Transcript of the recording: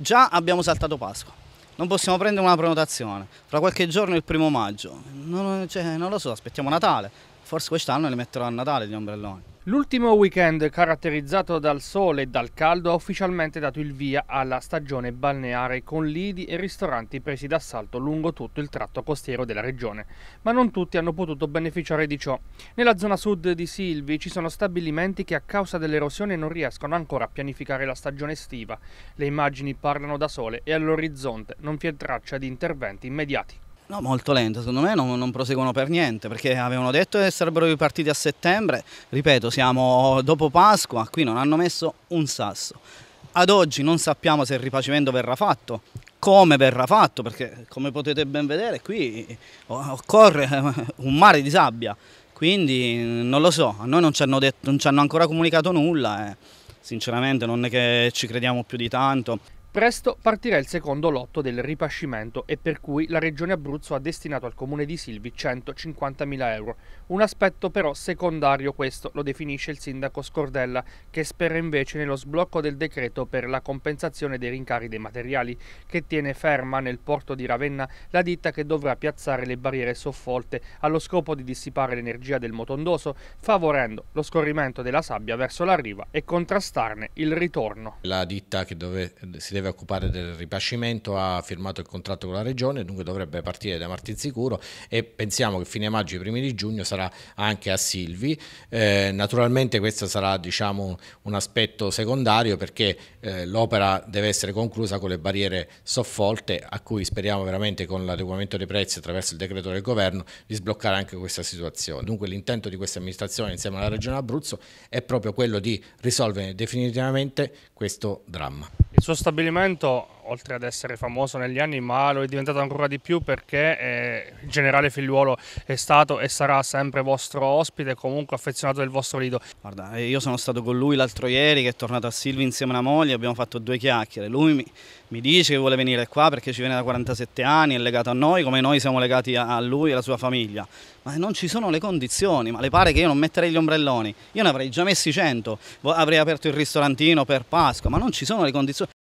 Già abbiamo saltato Pasqua, non possiamo prendere una prenotazione, fra qualche giorno è il primo maggio, non, cioè, non lo so, aspettiamo Natale, forse quest'anno le metterò a Natale gli ombrelloni. L'ultimo weekend caratterizzato dal sole e dal caldo ha ufficialmente dato il via alla stagione balneare con lidi e ristoranti presi d'assalto lungo tutto il tratto costiero della regione, ma non tutti hanno potuto beneficiare di ciò. Nella zona sud di Silvi ci sono stabilimenti che a causa dell'erosione non riescono ancora a pianificare la stagione estiva. Le immagini parlano da sole e all'orizzonte non vi è traccia di interventi immediati. No, molto lento, secondo me non, non, proseguono per niente, perché avevano detto che sarebbero ripartiti a settembre, ripeto, siamo dopo Pasqua, qui non hanno messo un sasso. Ad oggi non sappiamo se il ripacimento verrà fatto, come verrà fatto, perché come potete ben vedere qui occorre un mare di sabbia, quindi non lo so, a noi non ci hanno, detto, non ci hanno ancora comunicato nulla e eh. sinceramente non è che ci crediamo più di tanto. Presto partirà il secondo lotto del ripascimento e per cui la Regione Abruzzo ha destinato al Comune di Silvi 150.000 euro. Un aspetto però secondario questo, lo definisce il sindaco Scordella, che spera invece nello sblocco del decreto per la compensazione dei rincari dei materiali, che tiene ferma nel porto di Ravenna la ditta che dovrà piazzare le barriere soffolte allo scopo di dissipare l'energia del motondoso, favorendo lo scorrimento della sabbia verso la riva e contrastarne il ritorno. La ditta che dove, si deve deve occupare del ripascimento, ha firmato il contratto con la regione, dunque dovrebbe partire da Martinsicuro e pensiamo che fine maggio, i primi di giugno sarà anche a Silvi. Eh, naturalmente questo sarà diciamo, un aspetto secondario perché eh, l'opera deve essere conclusa con le barriere soffolte a cui speriamo veramente con l'adeguamento dei prezzi attraverso il decreto del governo di sbloccare anche questa situazione. Dunque l'intento di questa amministrazione insieme alla Regione Abruzzo è proprio quello di risolvere definitivamente questo dramma. Il suo stabilimento oltre ad essere famoso negli anni, ma lo è diventato ancora di più perché eh, il generale Figliuolo è stato e sarà sempre vostro ospite, comunque affezionato del vostro lido. Guarda, eh, io sono stato con lui l'altro ieri che è tornato a Silvi insieme alla moglie, abbiamo fatto due chiacchiere. Lui mi, mi dice che vuole venire qua perché ci viene da 47 anni, è legato a noi come noi siamo legati a lui e alla sua famiglia. Ma non ci sono le condizioni, ma le pare che io non metterei gli ombrelloni. Io ne avrei già messi 100, avrei aperto il ristorantino per Pasqua, ma non ci sono le condizioni.